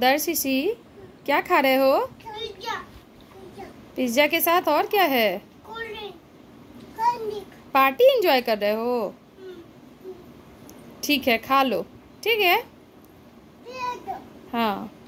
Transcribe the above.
दर्शिशी क्या खा रहे हो पिज्जा के साथ और क्या है पार्टी एंजॉय कर रहे हो हम्म। ठीक है खा लो ठीक है हाँ